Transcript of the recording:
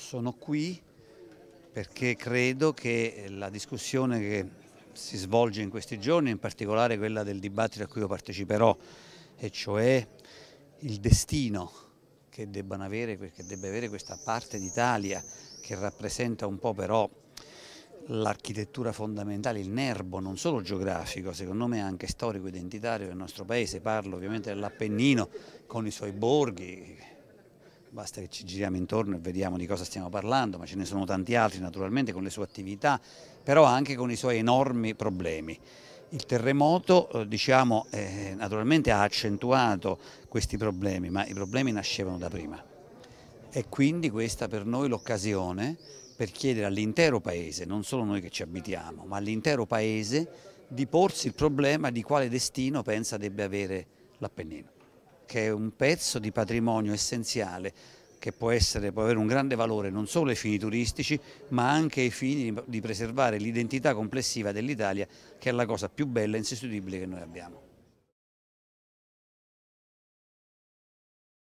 sono qui perché credo che la discussione che si svolge in questi giorni, in particolare quella del dibattito a cui io parteciperò, e cioè il destino che, avere, che debba avere questa parte d'Italia che rappresenta un po' però l'architettura fondamentale, il nervo non solo geografico, secondo me anche storico-identitario del nostro paese, parlo ovviamente dell'Appennino con i suoi borghi, basta che ci giriamo intorno e vediamo di cosa stiamo parlando, ma ce ne sono tanti altri naturalmente con le sue attività, però anche con i suoi enormi problemi. Il terremoto eh, diciamo, eh, naturalmente ha accentuato questi problemi, ma i problemi nascevano da prima. E quindi questa per noi l'occasione per chiedere all'intero Paese, non solo noi che ci abitiamo, ma all'intero Paese di porsi il problema di quale destino pensa debba avere l'Appennino che è un pezzo di patrimonio essenziale che può, essere, può avere un grande valore non solo ai fini turistici ma anche ai fini di preservare l'identità complessiva dell'Italia che è la cosa più bella e insostituibile che noi abbiamo.